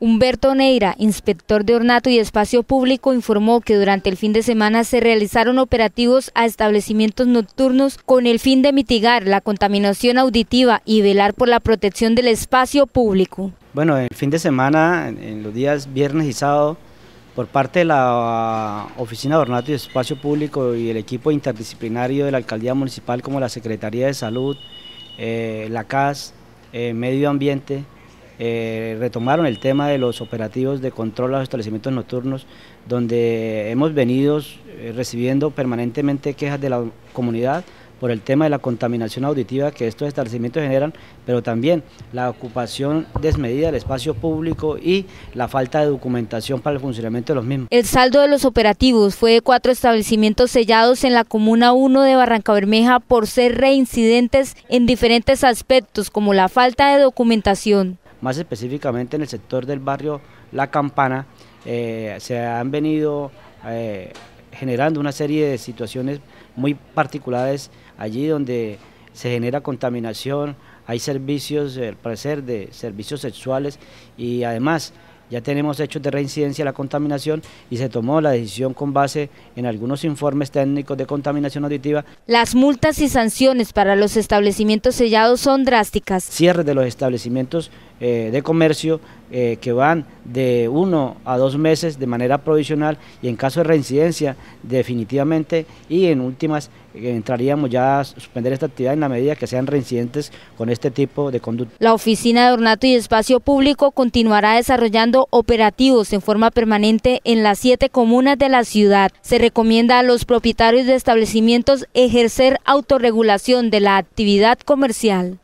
Humberto Neira, inspector de Ornato y Espacio Público, informó que durante el fin de semana se realizaron operativos a establecimientos nocturnos con el fin de mitigar la contaminación auditiva y velar por la protección del espacio público. Bueno, el fin de semana, en los días viernes y sábado, por parte de la uh, Oficina de Ornato y Espacio Público y el equipo interdisciplinario de la Alcaldía Municipal como la Secretaría de Salud, eh, la CAS, eh, Medio Ambiente, eh, retomaron el tema de los operativos de control a los establecimientos nocturnos, donde hemos venido eh, recibiendo permanentemente quejas de la comunidad por el tema de la contaminación auditiva que estos establecimientos generan, pero también la ocupación desmedida del espacio público y la falta de documentación para el funcionamiento de los mismos. El saldo de los operativos fue de cuatro establecimientos sellados en la Comuna 1 de Barranca Bermeja por ser reincidentes en diferentes aspectos como la falta de documentación más específicamente en el sector del barrio La Campana, eh, se han venido eh, generando una serie de situaciones muy particulares allí donde se genera contaminación, hay servicios, al parecer, de servicios sexuales y además ya tenemos hechos de reincidencia de la contaminación y se tomó la decisión con base en algunos informes técnicos de contaminación auditiva. Las multas y sanciones para los establecimientos sellados son drásticas. Cierre de los establecimientos eh, de comercio eh, que van de uno a dos meses de manera provisional y en caso de reincidencia definitivamente y en últimas eh, entraríamos ya a suspender esta actividad en la medida que sean reincidentes con este tipo de conducta. La Oficina de Ornato y Espacio Público continuará desarrollando operativos en forma permanente en las siete comunas de la ciudad. Se recomienda a los propietarios de establecimientos ejercer autorregulación de la actividad comercial.